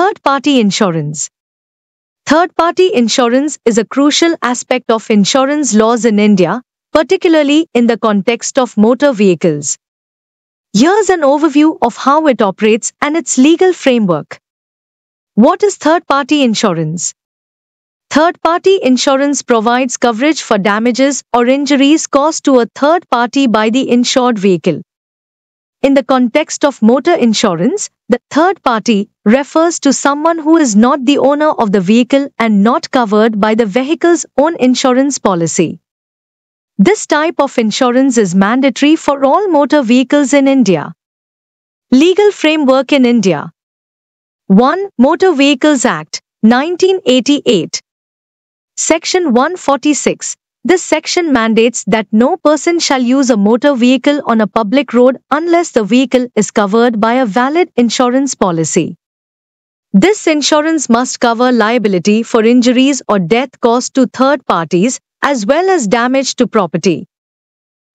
Third-party insurance. Third-party insurance is a crucial aspect of insurance laws in India, particularly in the context of motor vehicles. Here's an overview of how it operates and its legal framework. What is third-party insurance? Third-party insurance provides coverage for damages or injuries caused to a third party by the insured vehicle. In the context of motor insurance, the third party refers to someone who is not the owner of the vehicle and not covered by the vehicle's own insurance policy. This type of insurance is mandatory for all motor vehicles in India. Legal Framework in India 1. Motor Vehicles Act, 1988 Section 146 this section mandates that no person shall use a motor vehicle on a public road unless the vehicle is covered by a valid insurance policy. This insurance must cover liability for injuries or death caused to third parties as well as damage to property.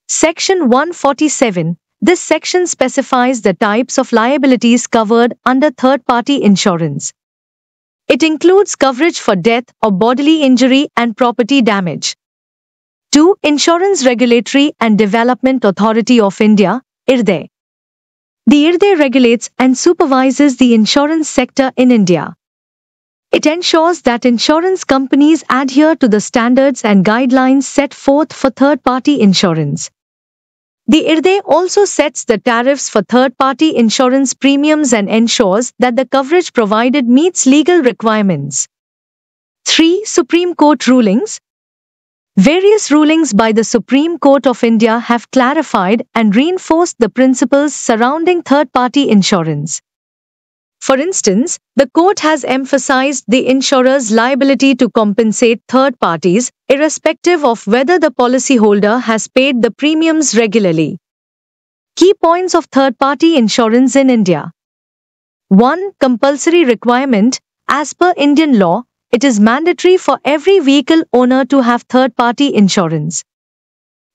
Section 147. This section specifies the types of liabilities covered under third-party insurance. It includes coverage for death or bodily injury and property damage. 2. Insurance Regulatory and Development Authority of India, IRDAI. The IRDE regulates and supervises the insurance sector in India. It ensures that insurance companies adhere to the standards and guidelines set forth for third-party insurance. The IRDE also sets the tariffs for third-party insurance premiums and ensures that the coverage provided meets legal requirements. 3. Supreme Court rulings Various rulings by the Supreme Court of India have clarified and reinforced the principles surrounding third-party insurance. For instance, the court has emphasized the insurer's liability to compensate third parties, irrespective of whether the policyholder has paid the premiums regularly. Key points of third-party insurance in India 1. Compulsory requirement As per Indian law, it is mandatory for every vehicle owner to have third-party insurance.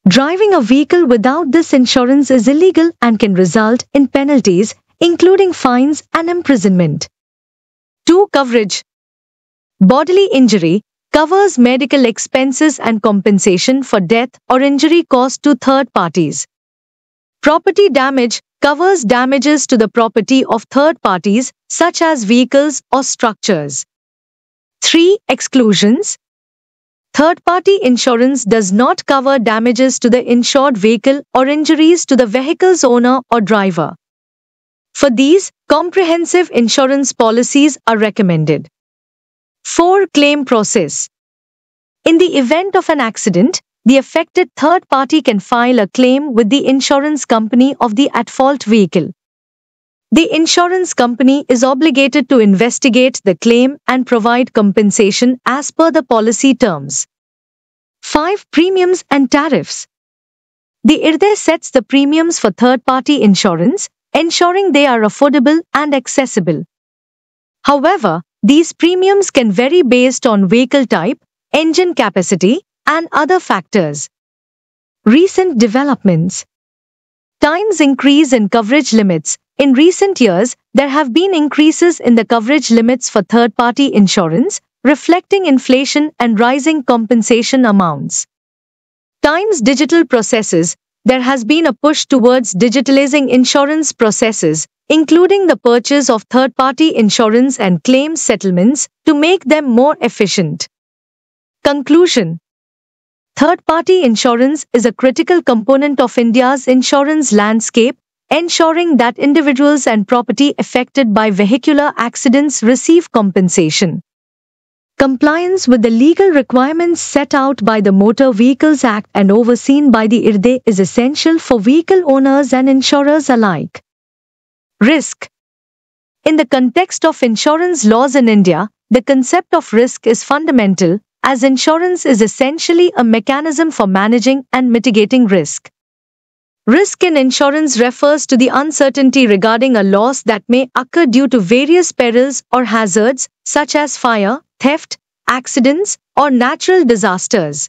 Driving a vehicle without this insurance is illegal and can result in penalties, including fines and imprisonment. 2. Coverage Bodily injury covers medical expenses and compensation for death or injury caused to third parties. Property damage covers damages to the property of third parties, such as vehicles or structures. 3. Exclusions Third-party insurance does not cover damages to the insured vehicle or injuries to the vehicle's owner or driver. For these, comprehensive insurance policies are recommended. 4. Claim process. In the event of an accident, the affected third party can file a claim with the insurance company of the at-fault vehicle. The insurance company is obligated to investigate the claim and provide compensation as per the policy terms. 5. Premiums and Tariffs The IRDE sets the premiums for third-party insurance, ensuring they are affordable and accessible. However, these premiums can vary based on vehicle type, engine capacity, and other factors. Recent developments times increase in coverage limits. In recent years, there have been increases in the coverage limits for third-party insurance, reflecting inflation and rising compensation amounts. Times digital processes, there has been a push towards digitalizing insurance processes, including the purchase of third-party insurance and claim settlements, to make them more efficient. Conclusion Third-party insurance is a critical component of India's insurance landscape, ensuring that individuals and property affected by vehicular accidents receive compensation. Compliance with the legal requirements set out by the Motor Vehicles Act and overseen by the IRDE is essential for vehicle owners and insurers alike. Risk In the context of insurance laws in India, the concept of risk is fundamental, as insurance is essentially a mechanism for managing and mitigating risk. Risk in insurance refers to the uncertainty regarding a loss that may occur due to various perils or hazards, such as fire, theft, accidents, or natural disasters.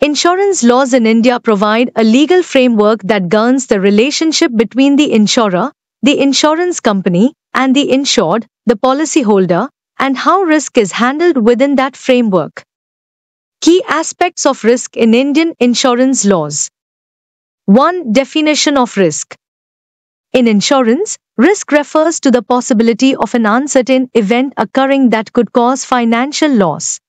Insurance laws in India provide a legal framework that governs the relationship between the insurer, the insurance company, and the insured, the policyholder, and how risk is handled within that framework. Key aspects of risk in Indian insurance laws. 1. Definition of risk. In insurance, risk refers to the possibility of an uncertain event occurring that could cause financial loss.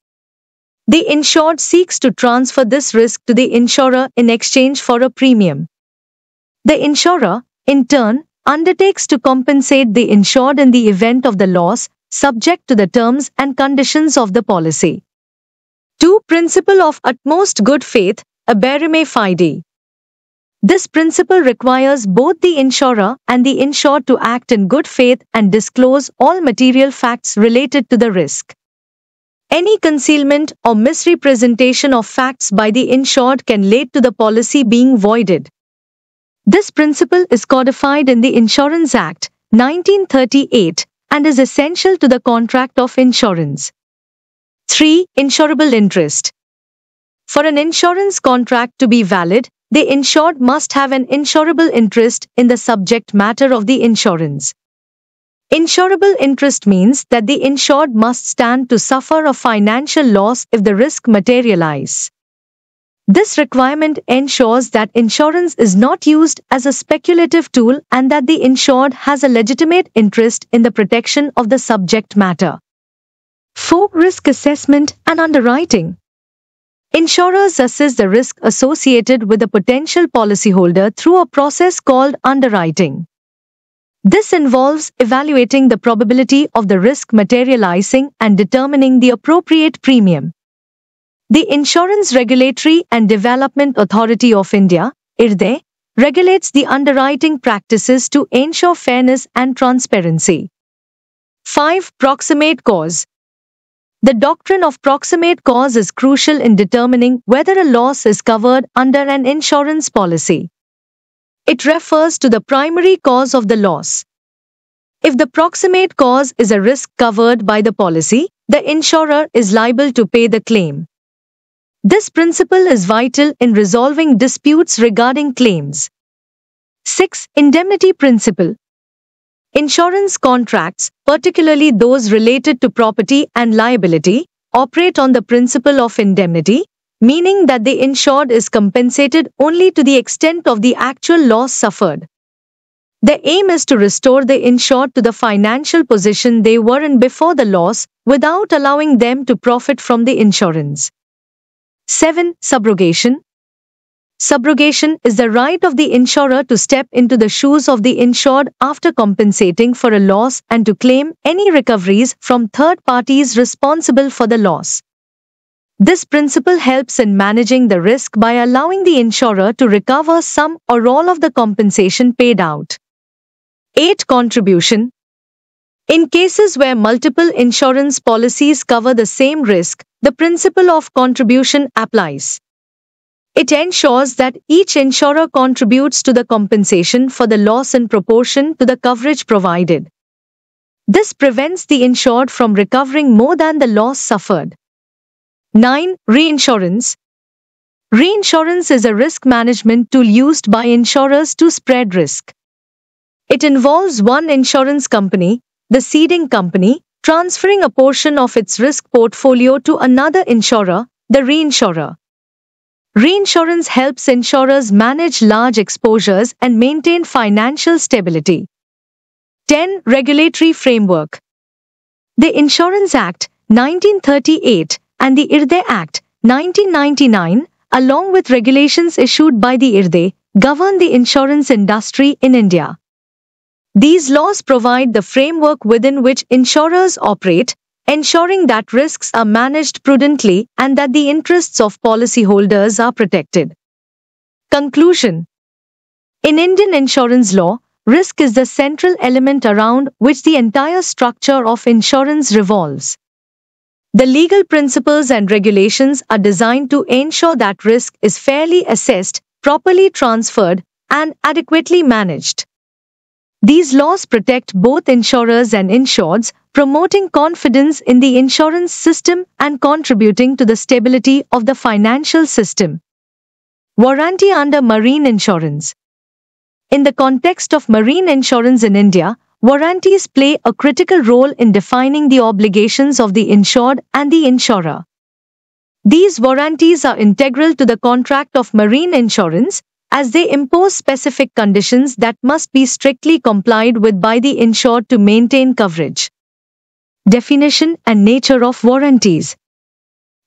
The insured seeks to transfer this risk to the insurer in exchange for a premium. The insurer, in turn, undertakes to compensate the insured in the event of the loss subject to the terms and conditions of the policy. 2. Principle of utmost good faith, aberrime fide. This principle requires both the insurer and the insured to act in good faith and disclose all material facts related to the risk. Any concealment or misrepresentation of facts by the insured can lead to the policy being voided. This principle is codified in the Insurance Act 1938 and is essential to the contract of insurance. 3. Insurable interest. For an insurance contract to be valid, the insured must have an insurable interest in the subject matter of the insurance. Insurable interest means that the insured must stand to suffer a financial loss if the risk materialize. This requirement ensures that insurance is not used as a speculative tool and that the insured has a legitimate interest in the protection of the subject matter. 4. Risk assessment and underwriting. Insurers assess the risk associated with a potential policyholder through a process called underwriting. This involves evaluating the probability of the risk materializing and determining the appropriate premium. The Insurance Regulatory and Development Authority of India, IRDE, regulates the underwriting practices to ensure fairness and transparency. 5. Proximate cause. The doctrine of proximate cause is crucial in determining whether a loss is covered under an insurance policy. It refers to the primary cause of the loss. If the proximate cause is a risk covered by the policy, the insurer is liable to pay the claim. This principle is vital in resolving disputes regarding claims. 6. Indemnity Principle Insurance contracts, particularly those related to property and liability, operate on the principle of indemnity, meaning that the insured is compensated only to the extent of the actual loss suffered. The aim is to restore the insured to the financial position they were in before the loss without allowing them to profit from the insurance. 7. Subrogation Subrogation is the right of the insurer to step into the shoes of the insured after compensating for a loss and to claim any recoveries from third parties responsible for the loss. This principle helps in managing the risk by allowing the insurer to recover some or all of the compensation paid out. 8. Contribution In cases where multiple insurance policies cover the same risk, the principle of contribution applies. It ensures that each insurer contributes to the compensation for the loss in proportion to the coverage provided. This prevents the insured from recovering more than the loss suffered. 9. Reinsurance Reinsurance is a risk management tool used by insurers to spread risk. It involves one insurance company, the ceding company, transferring a portion of its risk portfolio to another insurer, the reinsurer. Reinsurance helps insurers manage large exposures and maintain financial stability. 10. Regulatory Framework The Insurance Act, 1938, and the IRDE Act, 1999, along with regulations issued by the IRDE, govern the insurance industry in India. These laws provide the framework within which insurers operate, ensuring that risks are managed prudently and that the interests of policyholders are protected. Conclusion In Indian insurance law, risk is the central element around which the entire structure of insurance revolves. The legal principles and regulations are designed to ensure that risk is fairly assessed, properly transferred, and adequately managed. These laws protect both insurers and insureds, promoting confidence in the insurance system and contributing to the stability of the financial system. Warranty under marine insurance. In the context of marine insurance in India, warranties play a critical role in defining the obligations of the insured and the insurer. These warranties are integral to the contract of marine insurance, as they impose specific conditions that must be strictly complied with by the insured to maintain coverage. Definition and nature of warranties.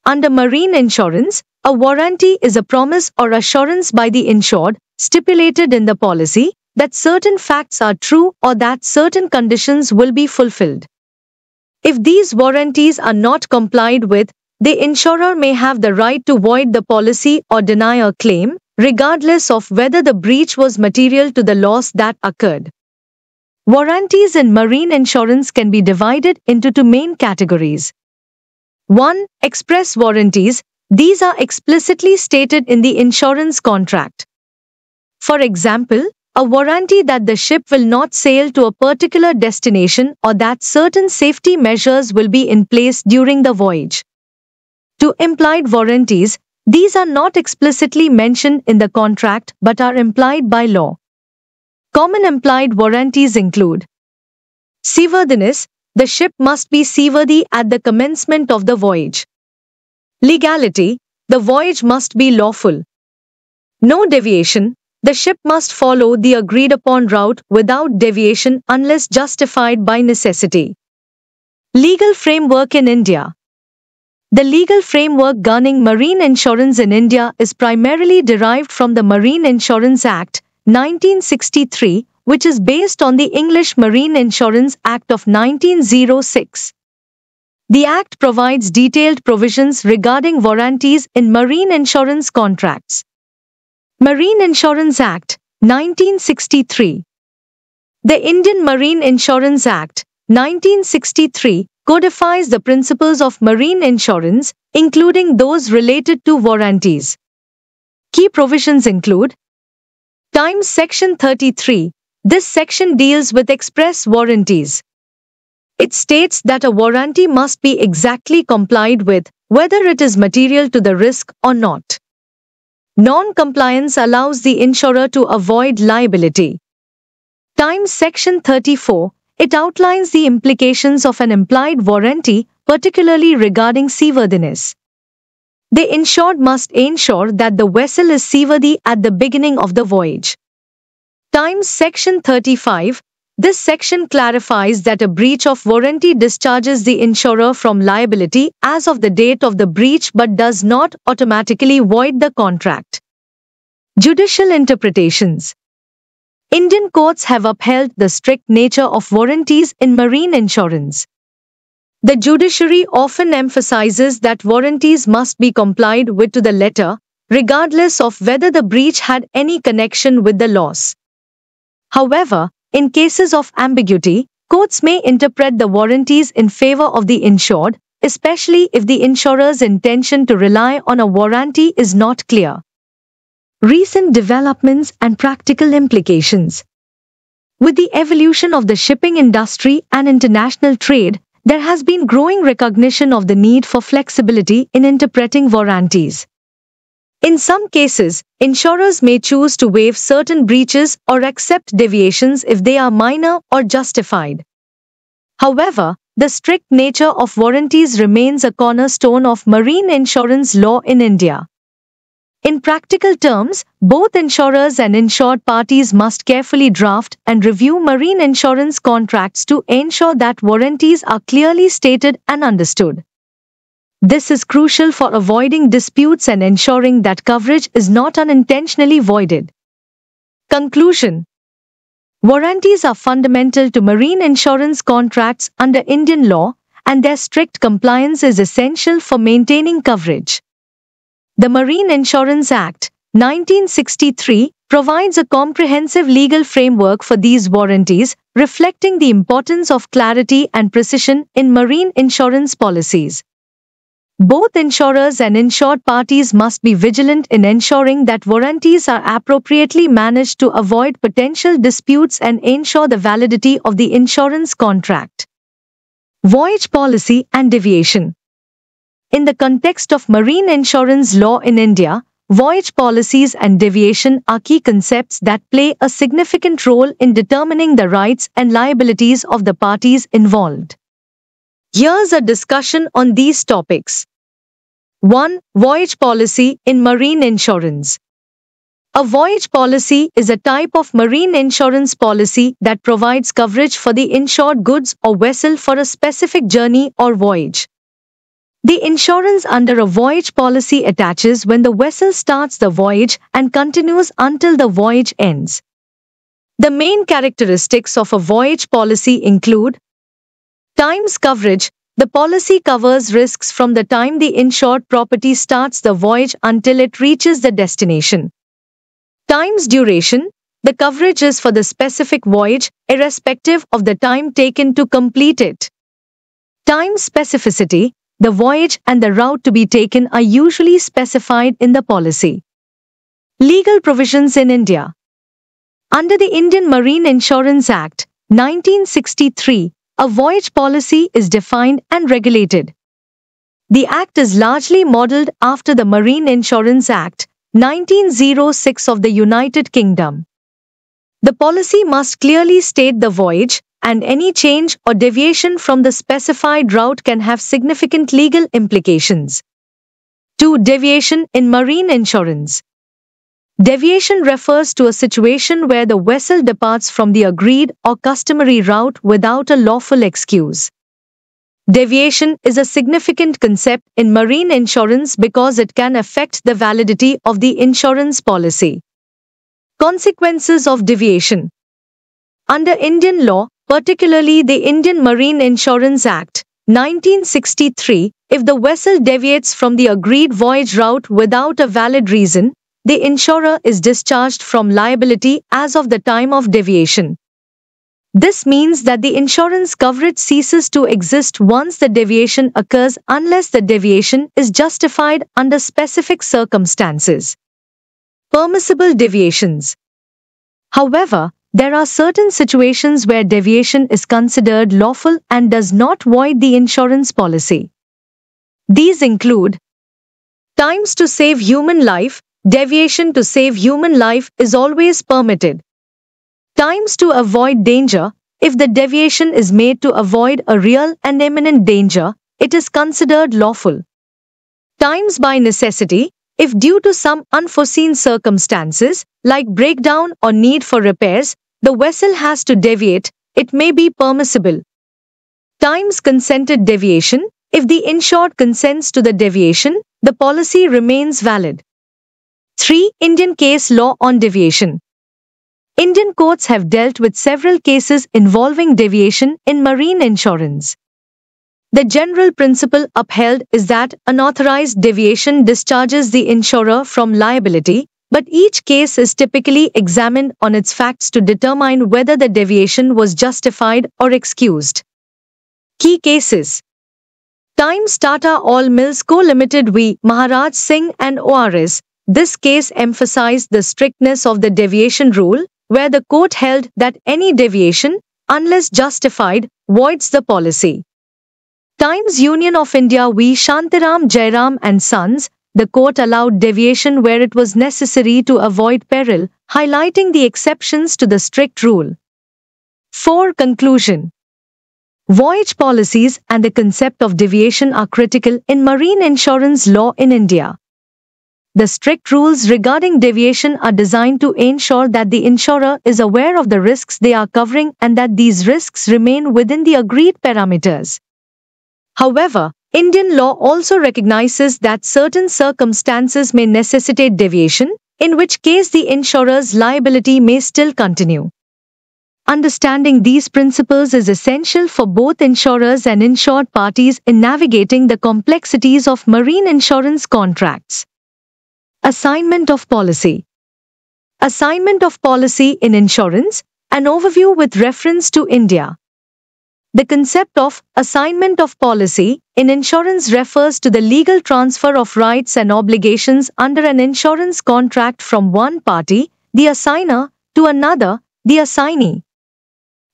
Under marine insurance, a warranty is a promise or assurance by the insured, stipulated in the policy, that certain facts are true or that certain conditions will be fulfilled. If these warranties are not complied with, the insurer may have the right to void the policy or deny a claim, regardless of whether the breach was material to the loss that occurred. Warranties in marine insurance can be divided into two main categories. 1. Express warranties. These are explicitly stated in the insurance contract. For example, a warranty that the ship will not sail to a particular destination or that certain safety measures will be in place during the voyage. To implied warranties, these are not explicitly mentioned in the contract but are implied by law. Common implied warranties include Seaworthiness, the ship must be seaworthy at the commencement of the voyage. Legality, the voyage must be lawful. No deviation, the ship must follow the agreed upon route without deviation unless justified by necessity. Legal framework in India. The legal framework governing marine insurance in India is primarily derived from the Marine Insurance Act, 1963, which is based on the English Marine Insurance Act of 1906. The Act provides detailed provisions regarding warranties in marine insurance contracts. Marine Insurance Act, 1963. The Indian Marine Insurance Act, 1963, codifies the principles of marine insurance, including those related to warranties. Key provisions include Times Section 33. This section deals with express warranties. It states that a warranty must be exactly complied with, whether it is material to the risk or not. Non-compliance allows the insurer to avoid liability. Times Section 34. It outlines the implications of an implied warranty, particularly regarding seaworthiness. The insured must ensure that the vessel is seaworthy at the beginning of the voyage. Times Section 35 This section clarifies that a breach of warranty discharges the insurer from liability as of the date of the breach but does not automatically void the contract. Judicial Interpretations Indian courts have upheld the strict nature of warranties in marine insurance. The judiciary often emphasizes that warranties must be complied with to the letter, regardless of whether the breach had any connection with the loss. However, in cases of ambiguity, courts may interpret the warranties in favor of the insured, especially if the insurer's intention to rely on a warranty is not clear recent developments and practical implications. With the evolution of the shipping industry and international trade, there has been growing recognition of the need for flexibility in interpreting warranties. In some cases, insurers may choose to waive certain breaches or accept deviations if they are minor or justified. However, the strict nature of warranties remains a cornerstone of marine insurance law in India. In practical terms, both insurers and insured parties must carefully draft and review marine insurance contracts to ensure that warranties are clearly stated and understood. This is crucial for avoiding disputes and ensuring that coverage is not unintentionally voided. Conclusion Warranties are fundamental to marine insurance contracts under Indian law, and their strict compliance is essential for maintaining coverage. The Marine Insurance Act, 1963, provides a comprehensive legal framework for these warranties, reflecting the importance of clarity and precision in marine insurance policies. Both insurers and insured parties must be vigilant in ensuring that warranties are appropriately managed to avoid potential disputes and ensure the validity of the insurance contract. Voyage policy and deviation. In the context of marine insurance law in India, voyage policies and deviation are key concepts that play a significant role in determining the rights and liabilities of the parties involved. Here's a discussion on these topics. 1. Voyage policy in marine insurance. A voyage policy is a type of marine insurance policy that provides coverage for the insured goods or vessel for a specific journey or voyage. The insurance under a voyage policy attaches when the vessel starts the voyage and continues until the voyage ends. The main characteristics of a voyage policy include Times coverage. The policy covers risks from the time the insured property starts the voyage until it reaches the destination. Times duration. The coverage is for the specific voyage, irrespective of the time taken to complete it. Time specificity. The voyage and the route to be taken are usually specified in the policy. Legal provisions in India Under the Indian Marine Insurance Act, 1963, a voyage policy is defined and regulated. The Act is largely modeled after the Marine Insurance Act, 1906 of the United Kingdom. The policy must clearly state the voyage, and any change or deviation from the specified route can have significant legal implications. 2. Deviation in marine insurance. Deviation refers to a situation where the vessel departs from the agreed or customary route without a lawful excuse. Deviation is a significant concept in marine insurance because it can affect the validity of the insurance policy. Consequences of deviation. Under Indian law, particularly the Indian Marine Insurance Act, 1963, if the vessel deviates from the agreed voyage route without a valid reason, the insurer is discharged from liability as of the time of deviation. This means that the insurance coverage ceases to exist once the deviation occurs unless the deviation is justified under specific circumstances permissible deviations. However, there are certain situations where deviation is considered lawful and does not void the insurance policy. These include times to save human life, deviation to save human life is always permitted. Times to avoid danger, if the deviation is made to avoid a real and imminent danger, it is considered lawful. Times by necessity, if due to some unforeseen circumstances, like breakdown or need for repairs, the vessel has to deviate, it may be permissible. Times consented deviation, if the insured consents to the deviation, the policy remains valid. 3. Indian Case Law on Deviation Indian courts have dealt with several cases involving deviation in marine insurance. The general principle upheld is that unauthorized deviation discharges the insurer from liability, but each case is typically examined on its facts to determine whether the deviation was justified or excused. Key cases Times Tata All Mills Co. Limited v. Maharaj Singh and ORS. This case emphasized the strictness of the deviation rule, where the court held that any deviation, unless justified, voids the policy. Times Union of India V. Shantaram Jairam and Sons, the court allowed deviation where it was necessary to avoid peril, highlighting the exceptions to the strict rule. 4. Conclusion Voyage policies and the concept of deviation are critical in marine insurance law in India. The strict rules regarding deviation are designed to ensure that the insurer is aware of the risks they are covering and that these risks remain within the agreed parameters. However, Indian law also recognizes that certain circumstances may necessitate deviation, in which case the insurer's liability may still continue. Understanding these principles is essential for both insurers and insured parties in navigating the complexities of marine insurance contracts. Assignment of policy. Assignment of policy in insurance, an overview with reference to India. The concept of assignment of policy in insurance refers to the legal transfer of rights and obligations under an insurance contract from one party, the assigner, to another, the assignee.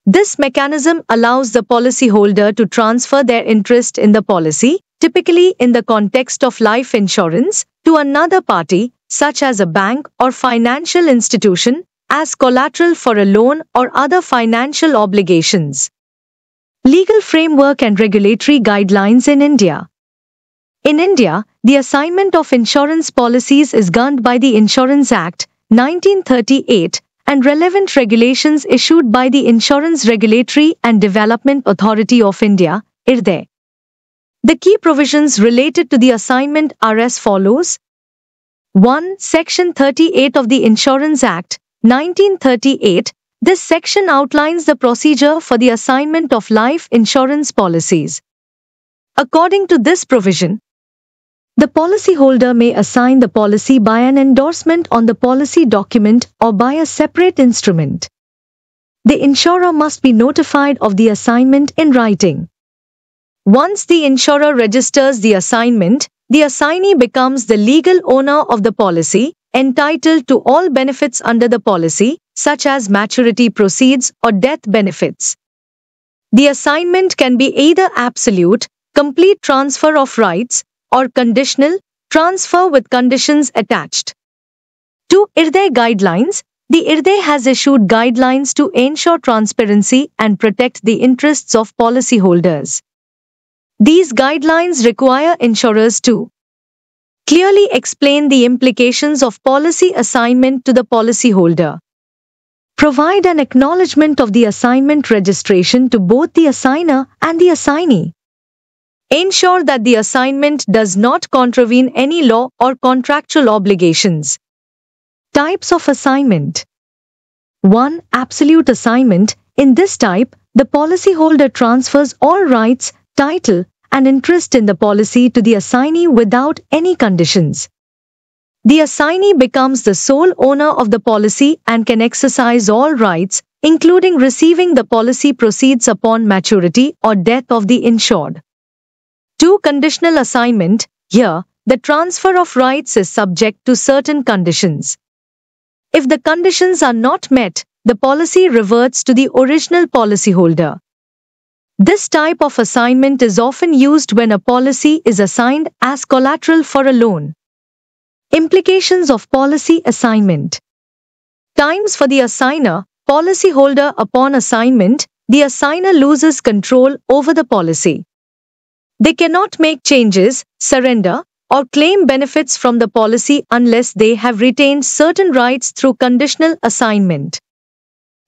This mechanism allows the policyholder to transfer their interest in the policy, typically in the context of life insurance, to another party, such as a bank or financial institution, as collateral for a loan or other financial obligations. Legal Framework and Regulatory Guidelines in India In India, the assignment of insurance policies is governed by the Insurance Act, 1938, and relevant regulations issued by the Insurance Regulatory and Development Authority of India, IRDAI. The key provisions related to the assignment are as follows. 1. Section 38 of the Insurance Act, 1938, this section outlines the procedure for the assignment of life insurance policies. According to this provision, the policyholder may assign the policy by an endorsement on the policy document or by a separate instrument. The insurer must be notified of the assignment in writing. Once the insurer registers the assignment, the assignee becomes the legal owner of the policy, entitled to all benefits under the policy, such as maturity proceeds or death benefits. The assignment can be either absolute, complete transfer of rights, or conditional, transfer with conditions attached. To IRDE guidelines, the IRDE has issued guidelines to ensure transparency and protect the interests of policyholders. These guidelines require insurers to clearly explain the implications of policy assignment to the policyholder. Provide an acknowledgement of the assignment registration to both the assigner and the assignee. Ensure that the assignment does not contravene any law or contractual obligations. Types of assignment 1. Absolute assignment. In this type, the policyholder transfers all rights, title, and interest in the policy to the assignee without any conditions. The assignee becomes the sole owner of the policy and can exercise all rights, including receiving the policy proceeds upon maturity or death of the insured. 2. Conditional assignment. Here, the transfer of rights is subject to certain conditions. If the conditions are not met, the policy reverts to the original policyholder. This type of assignment is often used when a policy is assigned as collateral for a loan. Implications of policy assignment. Times for the assigner, policyholder upon assignment, the assigner loses control over the policy. They cannot make changes, surrender, or claim benefits from the policy unless they have retained certain rights through conditional assignment.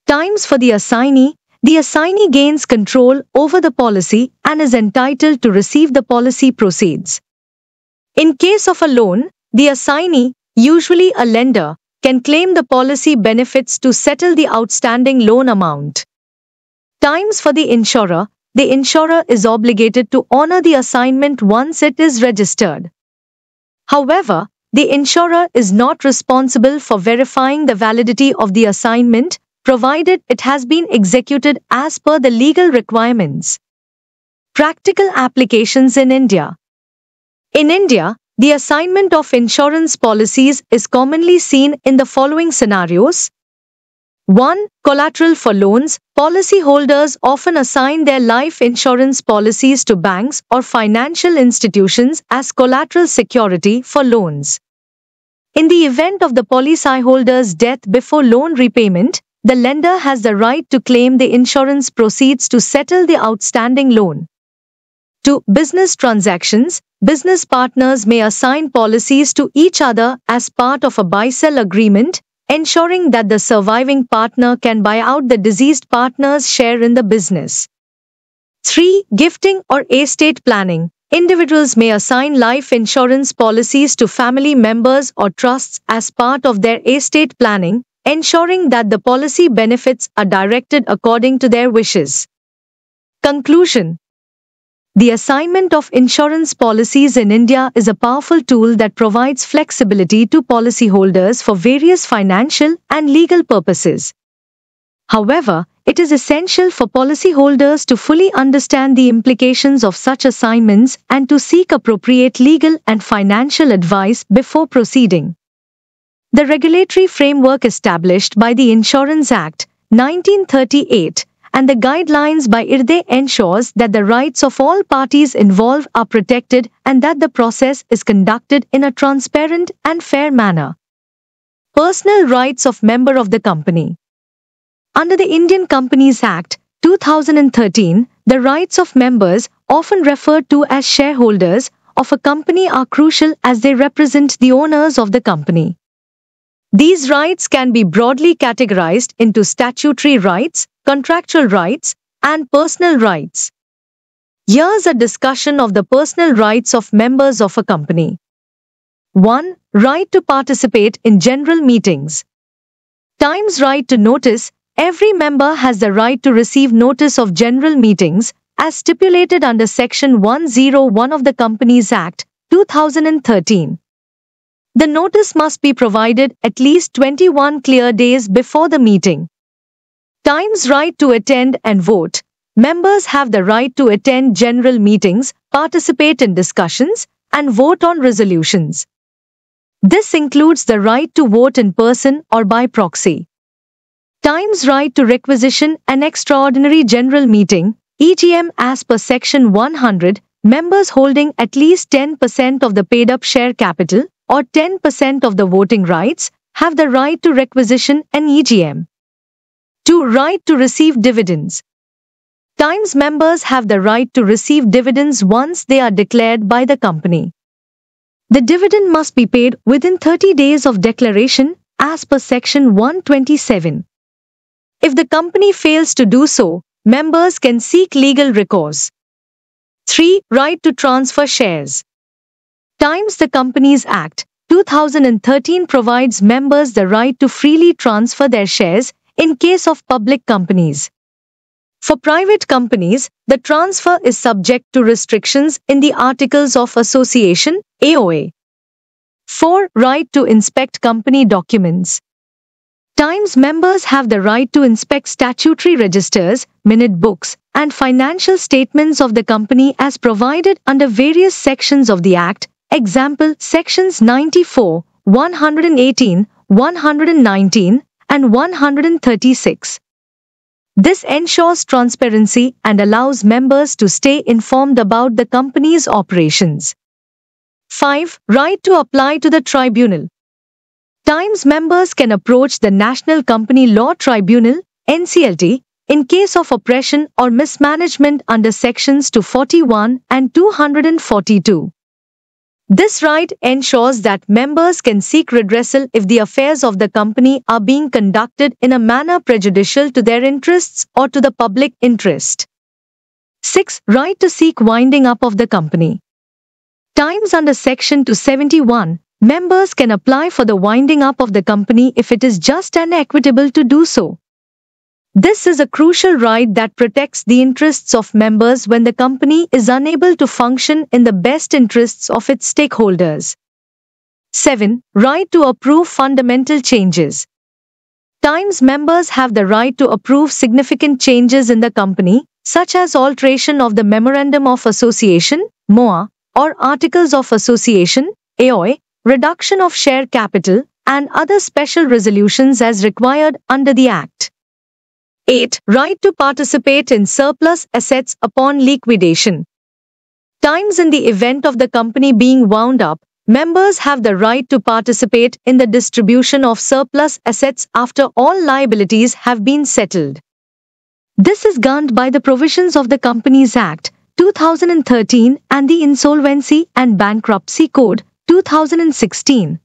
Times for the assignee, the assignee gains control over the policy and is entitled to receive the policy proceeds. In case of a loan, the assignee, usually a lender, can claim the policy benefits to settle the outstanding loan amount. Times for the insurer, the insurer is obligated to honor the assignment once it is registered. However, the insurer is not responsible for verifying the validity of the assignment, provided it has been executed as per the legal requirements. Practical applications in India. In India, the assignment of insurance policies is commonly seen in the following scenarios. 1. Collateral for loans. Policyholders often assign their life insurance policies to banks or financial institutions as collateral security for loans. In the event of the policyholder's death before loan repayment, the lender has the right to claim the insurance proceeds to settle the outstanding loan. To business transactions, business partners may assign policies to each other as part of a buy-sell agreement, ensuring that the surviving partner can buy out the deceased partner's share in the business. 3. Gifting or estate planning. Individuals may assign life insurance policies to family members or trusts as part of their estate planning, ensuring that the policy benefits are directed according to their wishes. Conclusion the assignment of insurance policies in India is a powerful tool that provides flexibility to policyholders for various financial and legal purposes. However, it is essential for policyholders to fully understand the implications of such assignments and to seek appropriate legal and financial advice before proceeding. The regulatory framework established by the Insurance Act 1938 and the guidelines by IRDE ensures that the rights of all parties involved are protected and that the process is conducted in a transparent and fair manner. Personal rights of member of the company. Under the Indian Companies Act 2013, the rights of members, often referred to as shareholders, of a company are crucial as they represent the owners of the company. These rights can be broadly categorized into statutory rights, contractual rights, and personal rights. Here's a discussion of the personal rights of members of a company. 1. Right to participate in general meetings. Time's right to notice. Every member has the right to receive notice of general meetings as stipulated under Section 101 of the Companies Act, 2013. The notice must be provided at least 21 clear days before the meeting. Times right to attend and vote. Members have the right to attend general meetings, participate in discussions, and vote on resolutions. This includes the right to vote in person or by proxy. Times right to requisition an extraordinary general meeting, EGM as per section 100, members holding at least 10% of the paid-up share capital or 10% of the voting rights have the right to requisition an EGM. 2. Right to receive dividends. Times members have the right to receive dividends once they are declared by the company. The dividend must be paid within 30 days of declaration as per section 127. If the company fails to do so, members can seek legal recourse. 3. Right to transfer shares. Times the Companies Act 2013 provides members the right to freely transfer their shares in case of public companies. For private companies, the transfer is subject to restrictions in the Articles of Association, AOA. 4. Right to inspect company documents. Times members have the right to inspect statutory registers, minute books, and financial statements of the company as provided under various sections of the Act, example sections 94, 118, 119, and 136. This ensures transparency and allows members to stay informed about the company's operations. 5. Right to apply to the tribunal. Times members can approach the National Company Law Tribunal NCLT in case of oppression or mismanagement under sections 241 and 242. This right ensures that members can seek redressal if the affairs of the company are being conducted in a manner prejudicial to their interests or to the public interest. 6. Right to seek winding up of the company. Times under Section 271, members can apply for the winding up of the company if it is just and equitable to do so. This is a crucial right that protects the interests of members when the company is unable to function in the best interests of its stakeholders. 7. Right to approve fundamental changes. Times members have the right to approve significant changes in the company, such as alteration of the Memorandum of Association, MOA, or Articles of Association, AOI, reduction of share capital, and other special resolutions as required under the Act. 8. Right to participate in surplus assets upon liquidation. Times in the event of the company being wound up, members have the right to participate in the distribution of surplus assets after all liabilities have been settled. This is governed by the provisions of the Companies Act 2013 and the Insolvency and Bankruptcy Code 2016.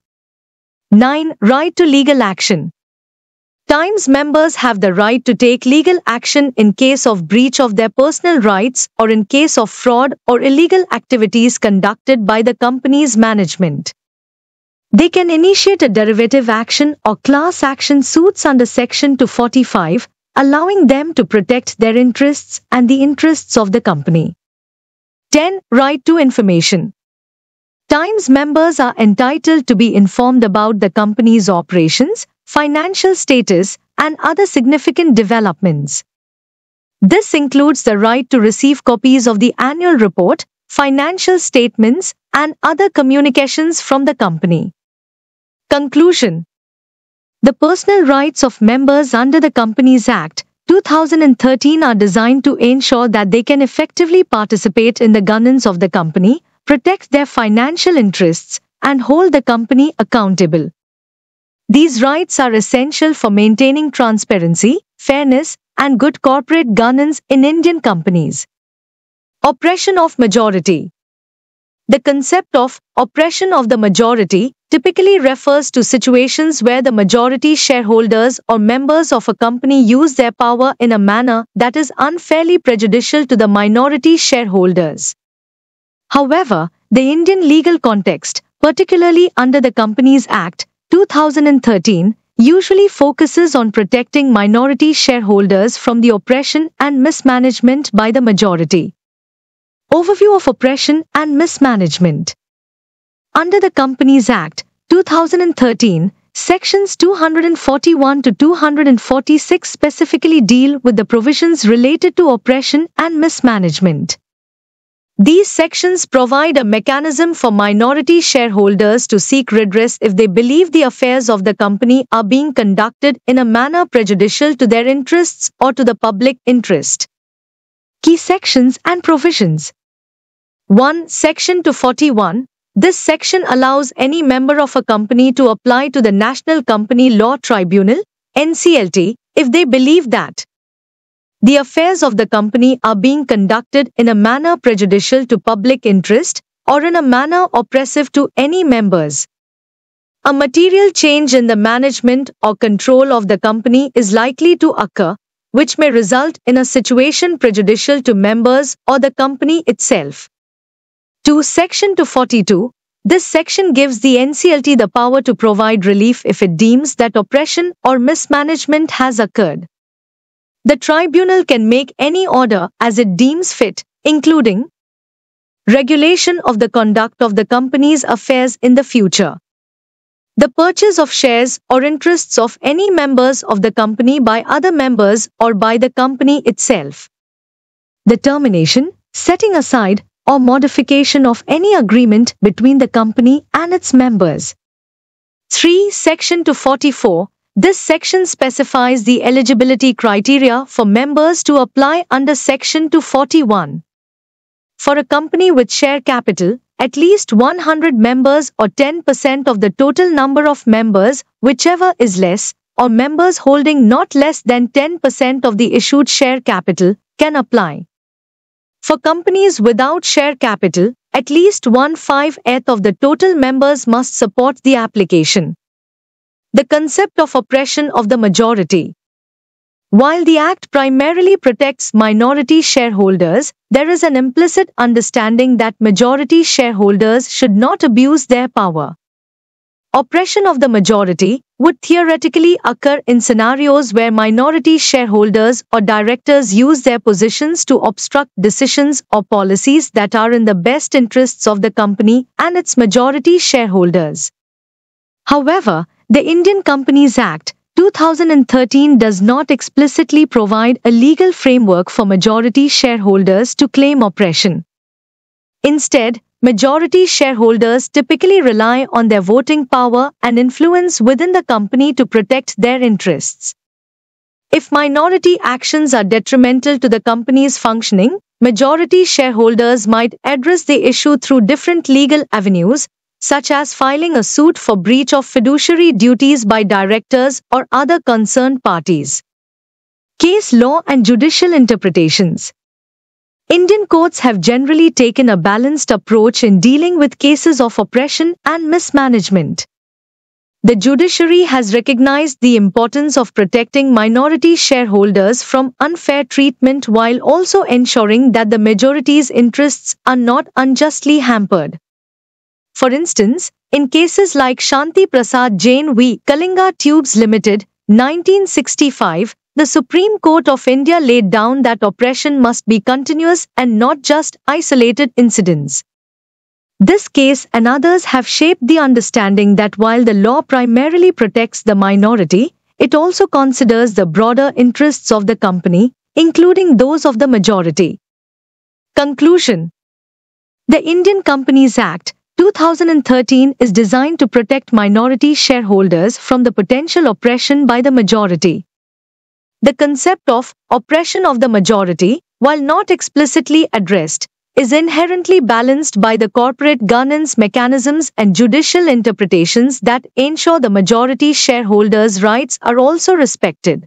9. Right to legal action. Times members have the right to take legal action in case of breach of their personal rights or in case of fraud or illegal activities conducted by the company's management. They can initiate a derivative action or class action suits under Section 245, allowing them to protect their interests and the interests of the company. 10. Right to information. Times members are entitled to be informed about the company's operations, financial status, and other significant developments. This includes the right to receive copies of the annual report, financial statements, and other communications from the company. Conclusion The personal rights of members under the Companies Act 2013 are designed to ensure that they can effectively participate in the governance of the company, protect their financial interests, and hold the company accountable. These rights are essential for maintaining transparency, fairness, and good corporate governance in Indian companies. Oppression of majority. The concept of oppression of the majority typically refers to situations where the majority shareholders or members of a company use their power in a manner that is unfairly prejudicial to the minority shareholders. However, the Indian legal context, particularly under the Companies Act, 2013 usually focuses on protecting minority shareholders from the oppression and mismanagement by the majority. Overview of Oppression and Mismanagement Under the Companies Act, 2013, Sections 241 to 246 specifically deal with the provisions related to oppression and mismanagement. These sections provide a mechanism for minority shareholders to seek redress if they believe the affairs of the company are being conducted in a manner prejudicial to their interests or to the public interest. Key sections and provisions 1. Section 241 this section allows any member of a company to apply to the National Company Law Tribunal, NCLT, if they believe that the affairs of the company are being conducted in a manner prejudicial to public interest or in a manner oppressive to any members. A material change in the management or control of the company is likely to occur, which may result in a situation prejudicial to members or the company itself. To Section 242, this section gives the NCLT the power to provide relief if it deems that oppression or mismanagement has occurred. The tribunal can make any order as it deems fit, including regulation of the conduct of the company's affairs in the future. The purchase of shares or interests of any members of the company by other members or by the company itself. The termination, setting aside or modification of any agreement between the company and its members. 3 Section 244 this section specifies the eligibility criteria for members to apply under Section 241. For a company with share capital, at least 100 members or 10% of the total number of members, whichever is less, or members holding not less than 10% of the issued share capital, can apply. For companies without share capital, at least one five-eighth of the total members must support the application the concept of oppression of the majority. While the Act primarily protects minority shareholders, there is an implicit understanding that majority shareholders should not abuse their power. Oppression of the majority would theoretically occur in scenarios where minority shareholders or directors use their positions to obstruct decisions or policies that are in the best interests of the company and its majority shareholders. However, the Indian Companies Act 2013 does not explicitly provide a legal framework for majority shareholders to claim oppression. Instead, majority shareholders typically rely on their voting power and influence within the company to protect their interests. If minority actions are detrimental to the company's functioning, majority shareholders might address the issue through different legal avenues, such as filing a suit for breach of fiduciary duties by directors or other concerned parties. Case law and judicial interpretations. Indian courts have generally taken a balanced approach in dealing with cases of oppression and mismanagement. The judiciary has recognized the importance of protecting minority shareholders from unfair treatment while also ensuring that the majority's interests are not unjustly hampered. For instance, in cases like Shanti Prasad Jain v. Kalinga Tubes Limited, 1965, the Supreme Court of India laid down that oppression must be continuous and not just isolated incidents. This case and others have shaped the understanding that while the law primarily protects the minority, it also considers the broader interests of the company, including those of the majority. Conclusion The Indian Companies Act, 2013 is designed to protect minority shareholders from the potential oppression by the majority. The concept of oppression of the majority, while not explicitly addressed, is inherently balanced by the corporate governance mechanisms and judicial interpretations that ensure the majority shareholders' rights are also respected.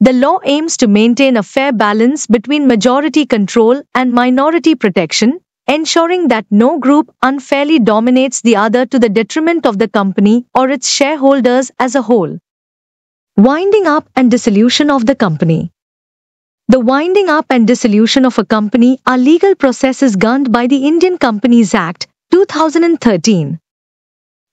The law aims to maintain a fair balance between majority control and minority protection, ensuring that no group unfairly dominates the other to the detriment of the company or its shareholders as a whole. Winding up and dissolution of the company. The winding up and dissolution of a company are legal processes governed by the Indian Companies Act, 2013.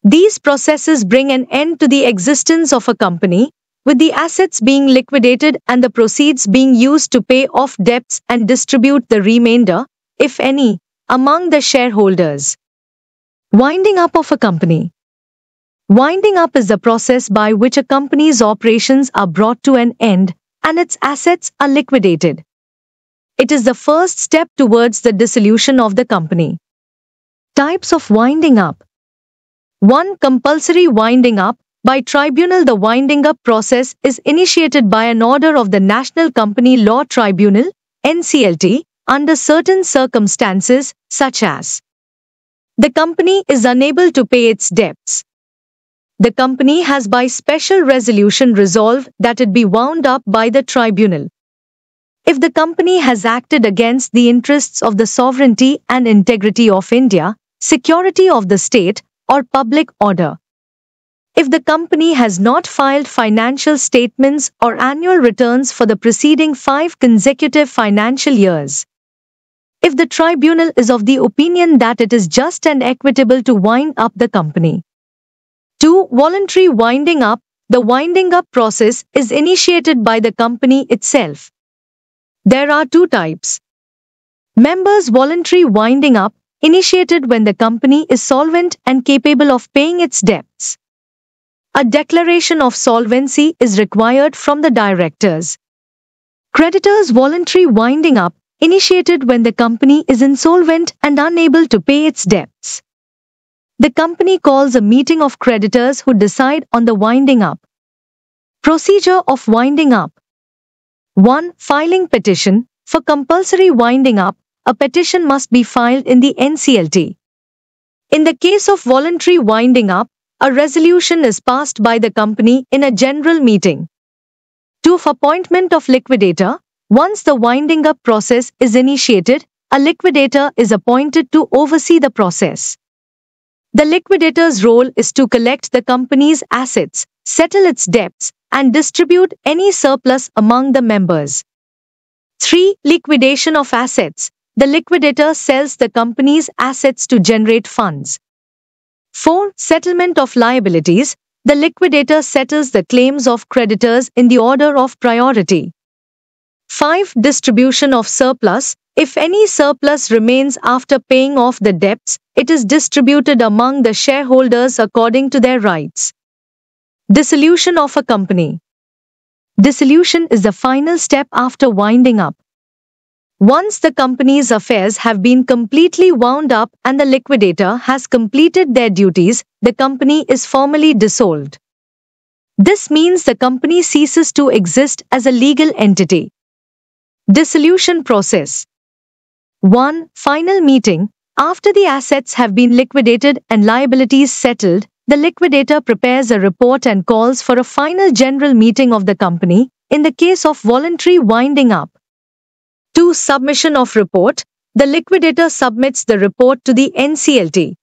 These processes bring an end to the existence of a company, with the assets being liquidated and the proceeds being used to pay off debts and distribute the remainder, if any, among the shareholders. Winding up of a company. Winding up is the process by which a company's operations are brought to an end and its assets are liquidated. It is the first step towards the dissolution of the company. Types of winding up 1. Compulsory winding up. By tribunal, the winding up process is initiated by an order of the National Company Law Tribunal, NCLT, under certain circumstances, such as the company is unable to pay its debts. The company has by special resolution resolved that it be wound up by the tribunal. If the company has acted against the interests of the sovereignty and integrity of India, security of the state, or public order. If the company has not filed financial statements or annual returns for the preceding five consecutive financial years if the tribunal is of the opinion that it is just and equitable to wind up the company. 2. Voluntary winding up. The winding up process is initiated by the company itself. There are two types. Members voluntary winding up, initiated when the company is solvent and capable of paying its debts. A declaration of solvency is required from the directors. Creditors voluntary winding up initiated when the company is insolvent and unable to pay its debts. The company calls a meeting of creditors who decide on the winding up. Procedure of winding up 1. Filing petition. For compulsory winding up, a petition must be filed in the NCLT. In the case of voluntary winding up, a resolution is passed by the company in a general meeting. 2. Appointment of liquidator. Once the winding up process is initiated, a liquidator is appointed to oversee the process. The liquidator's role is to collect the company's assets, settle its debts, and distribute any surplus among the members. 3. Liquidation of assets. The liquidator sells the company's assets to generate funds. 4. Settlement of liabilities. The liquidator settles the claims of creditors in the order of priority. 5. Distribution of surplus. If any surplus remains after paying off the debts, it is distributed among the shareholders according to their rights. Dissolution of a company. Dissolution is the final step after winding up. Once the company's affairs have been completely wound up and the liquidator has completed their duties, the company is formally dissolved. This means the company ceases to exist as a legal entity. Dissolution process 1. Final meeting. After the assets have been liquidated and liabilities settled, the liquidator prepares a report and calls for a final general meeting of the company in the case of voluntary winding up. 2. Submission of report. The liquidator submits the report to the NCLT.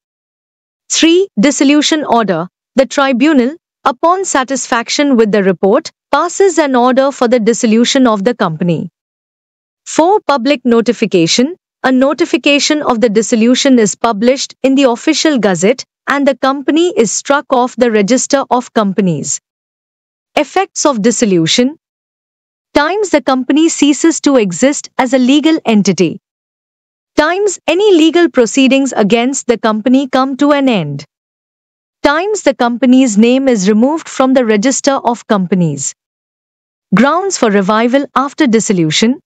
3. Dissolution order. The tribunal, upon satisfaction with the report, passes an order for the dissolution of the company. 4. Public notification. A notification of the dissolution is published in the official gazette and the company is struck off the register of companies. Effects of dissolution. Times the company ceases to exist as a legal entity. Times any legal proceedings against the company come to an end. Times the company's name is removed from the register of companies. Grounds for revival after dissolution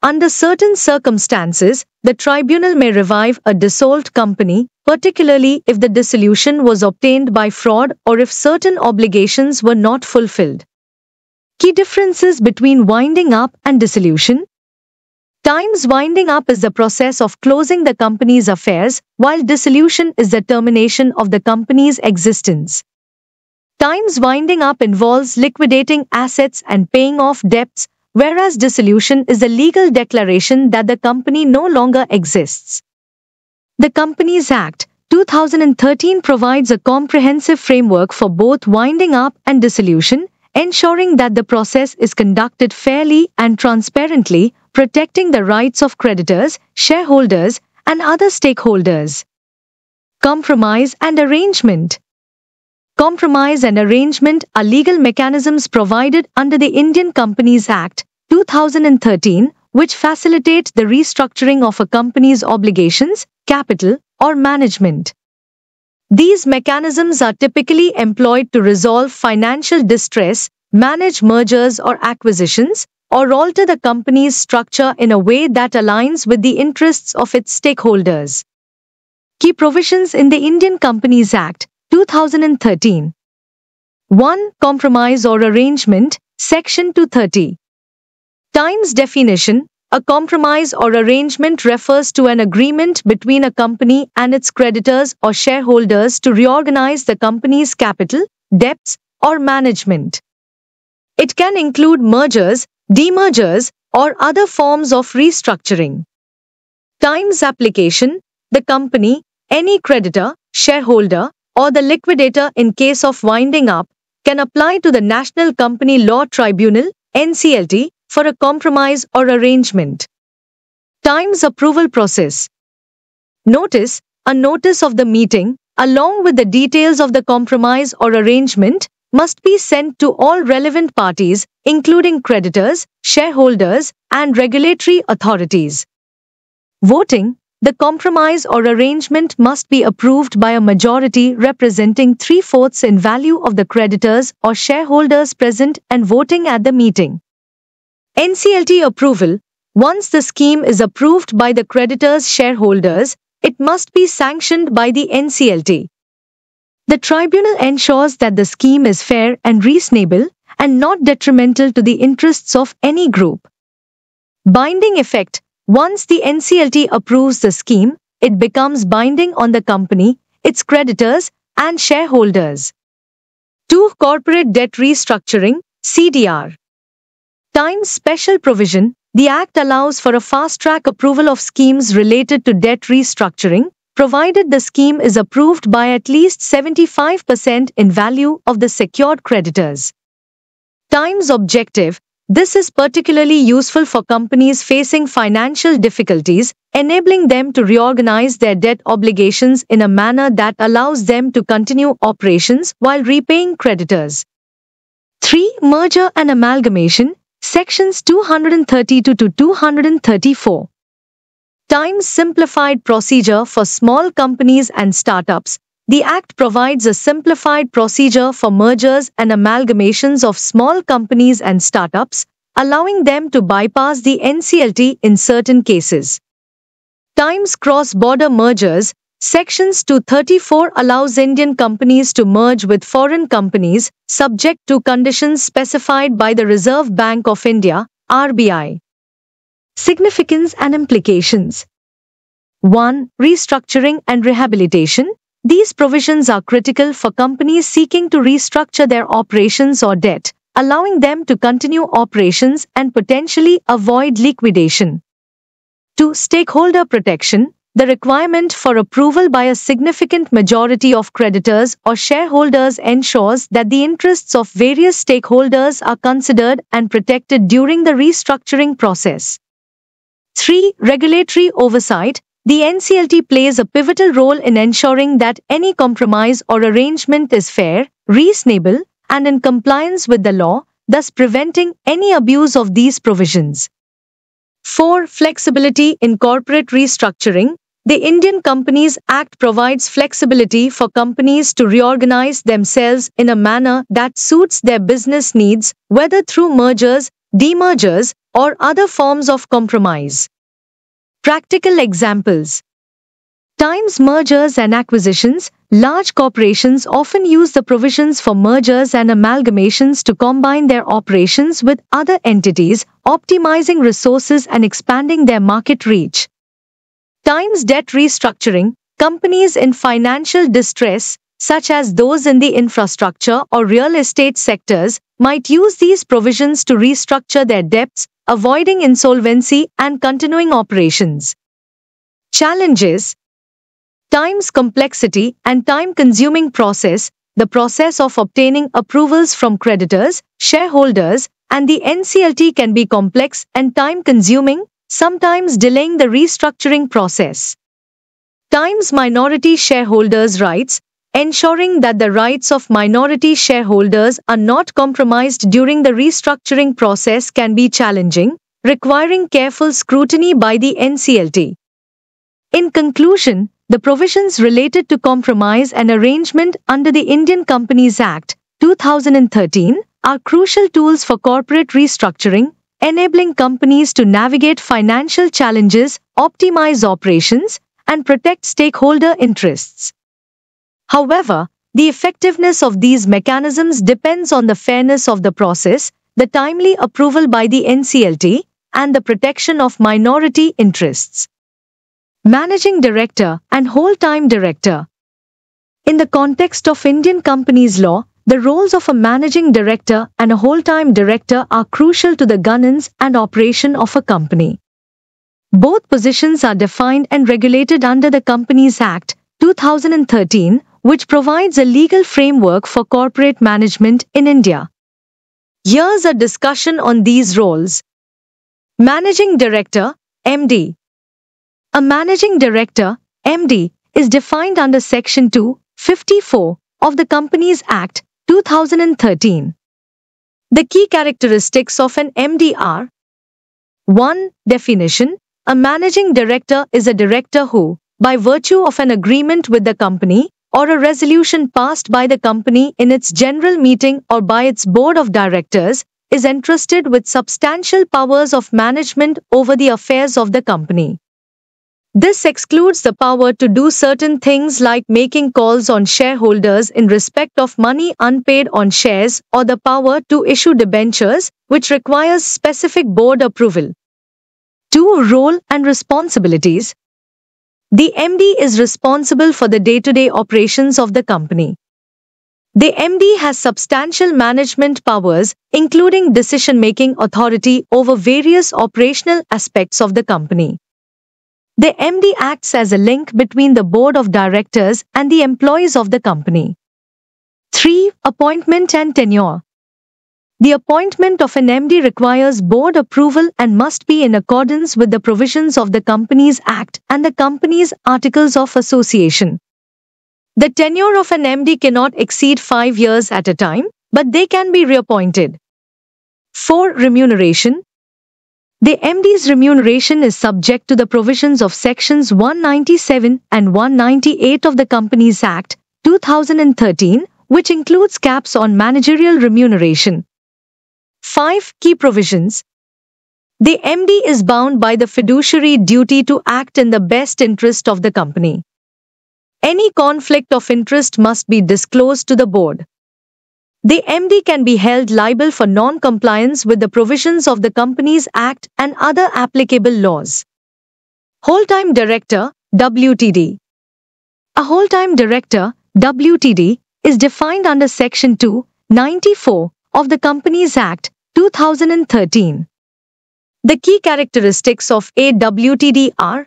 under certain circumstances, the tribunal may revive a dissolved company, particularly if the dissolution was obtained by fraud or if certain obligations were not fulfilled. Key differences between winding up and dissolution Times winding up is the process of closing the company's affairs, while dissolution is the termination of the company's existence. Times winding up involves liquidating assets and paying off debts, whereas dissolution is a legal declaration that the company no longer exists. The Companies Act, 2013 provides a comprehensive framework for both winding up and dissolution, ensuring that the process is conducted fairly and transparently, protecting the rights of creditors, shareholders, and other stakeholders. Compromise and Arrangement Compromise and arrangement are legal mechanisms provided under the Indian Companies Act, 2013, which facilitate the restructuring of a company's obligations, capital, or management. These mechanisms are typically employed to resolve financial distress, manage mergers or acquisitions, or alter the company's structure in a way that aligns with the interests of its stakeholders. Key provisions in the Indian Companies Act, 2013. 1. Compromise or Arrangement, Section 230. Time's definition, a compromise or arrangement refers to an agreement between a company and its creditors or shareholders to reorganize the company's capital, debts, or management. It can include mergers, demergers, or other forms of restructuring. Time's application, the company, any creditor, shareholder, or the liquidator in case of winding up, can apply to the National Company Law Tribunal, NCLT, for a compromise or arrangement. Times approval process. Notice, a notice of the meeting, along with the details of the compromise or arrangement, must be sent to all relevant parties, including creditors, shareholders, and regulatory authorities. Voting, the compromise or arrangement must be approved by a majority representing three-fourths in value of the creditors or shareholders present and voting at the meeting. NCLT approval. Once the scheme is approved by the creditor's shareholders, it must be sanctioned by the NCLT. The tribunal ensures that the scheme is fair and reasonable and not detrimental to the interests of any group. Binding effect. Once the NCLT approves the scheme, it becomes binding on the company, its creditors, and shareholders. 2. Corporate Debt Restructuring, CDR time's special provision, the Act allows for a fast-track approval of schemes related to debt restructuring, provided the scheme is approved by at least 75% in value of the secured creditors. Time's objective, this is particularly useful for companies facing financial difficulties, enabling them to reorganize their debt obligations in a manner that allows them to continue operations while repaying creditors. 3. Merger and amalgamation Sections 232 to 234. Time simplified procedure for small companies and startups. The Act provides a simplified procedure for mergers and amalgamations of small companies and startups, allowing them to bypass the NCLT in certain cases. Times cross-border mergers, Sections 234 allows Indian companies to merge with foreign companies, subject to conditions specified by the Reserve Bank of India, RBI. Significance and implications 1. Restructuring and rehabilitation. These provisions are critical for companies seeking to restructure their operations or debt, allowing them to continue operations and potentially avoid liquidation. 2. Stakeholder protection the requirement for approval by a significant majority of creditors or shareholders ensures that the interests of various stakeholders are considered and protected during the restructuring process. 3. Regulatory oversight. The NCLT plays a pivotal role in ensuring that any compromise or arrangement is fair, reasonable, and in compliance with the law, thus preventing any abuse of these provisions. 4. Flexibility in corporate restructuring. The Indian Companies Act provides flexibility for companies to reorganize themselves in a manner that suits their business needs, whether through mergers, demergers, or other forms of compromise. Practical examples Times mergers and acquisitions, large corporations often use the provisions for mergers and amalgamations to combine their operations with other entities, optimizing resources and expanding their market reach times debt restructuring, companies in financial distress, such as those in the infrastructure or real estate sectors, might use these provisions to restructure their debts, avoiding insolvency and continuing operations. Challenges Time's complexity and time-consuming process, the process of obtaining approvals from creditors, shareholders, and the NCLT can be complex and time-consuming, sometimes delaying the restructuring process. Times minority shareholders' rights, ensuring that the rights of minority shareholders are not compromised during the restructuring process can be challenging, requiring careful scrutiny by the NCLT. In conclusion, the provisions related to compromise and arrangement under the Indian Companies Act 2013 are crucial tools for corporate restructuring enabling companies to navigate financial challenges, optimize operations, and protect stakeholder interests. However, the effectiveness of these mechanisms depends on the fairness of the process, the timely approval by the NCLT, and the protection of minority interests. Managing Director and Whole-Time Director In the context of Indian companies law, the roles of a managing director and a whole-time director are crucial to the governance and operation of a company. Both positions are defined and regulated under the Companies Act 2013, which provides a legal framework for corporate management in India. Here's a discussion on these roles. Managing Director MD A Managing Director MD is defined under Section 254 of the Companies Act 2013. The key characteristics of an MD are 1. Definition A managing director is a director who, by virtue of an agreement with the company or a resolution passed by the company in its general meeting or by its board of directors, is entrusted with substantial powers of management over the affairs of the company. This excludes the power to do certain things like making calls on shareholders in respect of money unpaid on shares or the power to issue debentures, which requires specific board approval. 2. Role and responsibilities. The MD is responsible for the day-to-day -day operations of the company. The MD has substantial management powers, including decision-making authority over various operational aspects of the company. The MD acts as a link between the board of directors and the employees of the company. 3. Appointment and tenure. The appointment of an MD requires board approval and must be in accordance with the provisions of the Companies Act and the Company's Articles of Association. The tenure of an MD cannot exceed five years at a time, but they can be reappointed. 4. Remuneration the MD's remuneration is subject to the provisions of Sections 197 and 198 of the Companies Act, 2013, which includes caps on managerial remuneration. 5. Key provisions The MD is bound by the fiduciary duty to act in the best interest of the company. Any conflict of interest must be disclosed to the board the MD can be held liable for non-compliance with the provisions of the Companies Act and other applicable laws. Whole-time Director, WTD A whole-time director, WTD, is defined under Section 2, 94 of the Companies Act, 2013. The key characteristics of a WTD are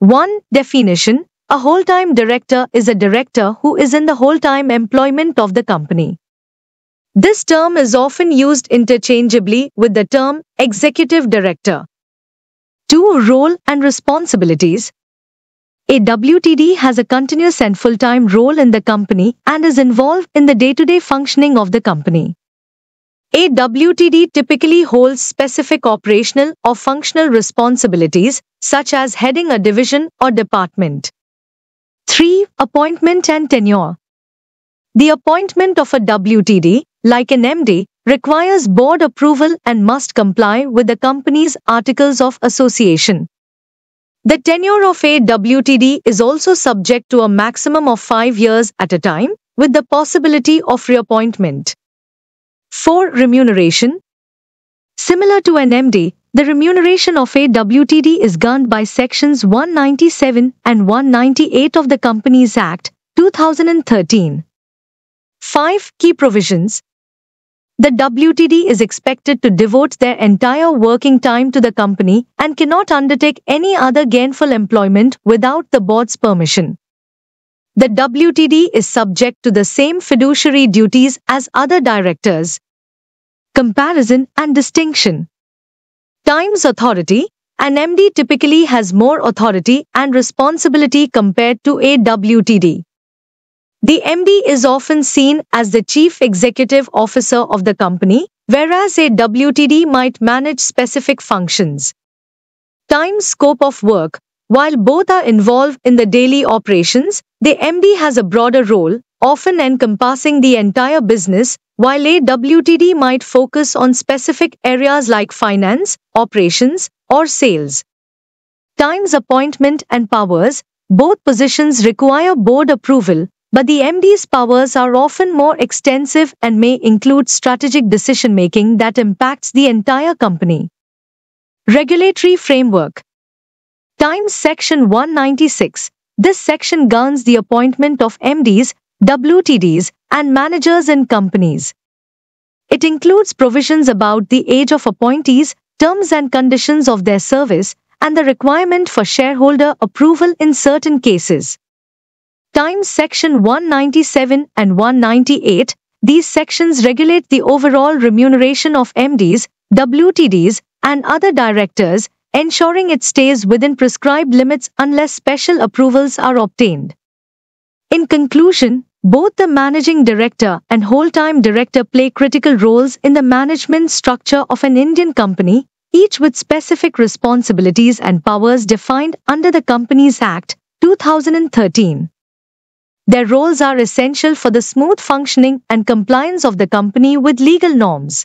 1. Definition A whole-time director is a director who is in the whole-time employment of the company. This term is often used interchangeably with the term executive director. Two Role and responsibilities. A WTD has a continuous and full-time role in the company and is involved in the day-to-day -day functioning of the company. A WTD typically holds specific operational or functional responsibilities, such as heading a division or department. 3. Appointment and tenure. The appointment of a WTD, like an MD, requires board approval and must comply with the company's articles of association. The tenure of a WTD is also subject to a maximum of five years at a time, with the possibility of reappointment. 4. Remuneration Similar to an MD, the remuneration of a WTD is governed by Sections 197 and 198 of the Companies Act, 2013. Five key provisions. The WTD is expected to devote their entire working time to the company and cannot undertake any other gainful employment without the board's permission. The WTD is subject to the same fiduciary duties as other directors. Comparison and distinction. Times authority. An MD typically has more authority and responsibility compared to a WTD. The MD is often seen as the chief executive officer of the company, whereas a WTD might manage specific functions. Time scope of work While both are involved in the daily operations, the MD has a broader role, often encompassing the entire business, while a WTD might focus on specific areas like finance, operations, or sales. Times appointment and powers both positions require board approval, but the MD's powers are often more extensive and may include strategic decision making that impacts the entire company. Regulatory Framework Times Section 196. This section governs the appointment of MDs, WTDs, and managers in companies. It includes provisions about the age of appointees, terms and conditions of their service, and the requirement for shareholder approval in certain cases times Section 197 and 198, these sections regulate the overall remuneration of MDs, WTDs, and other directors, ensuring it stays within prescribed limits unless special approvals are obtained. In conclusion, both the managing director and whole-time director play critical roles in the management structure of an Indian company, each with specific responsibilities and powers defined under the Companies Act 2013. Their roles are essential for the smooth functioning and compliance of the company with legal norms.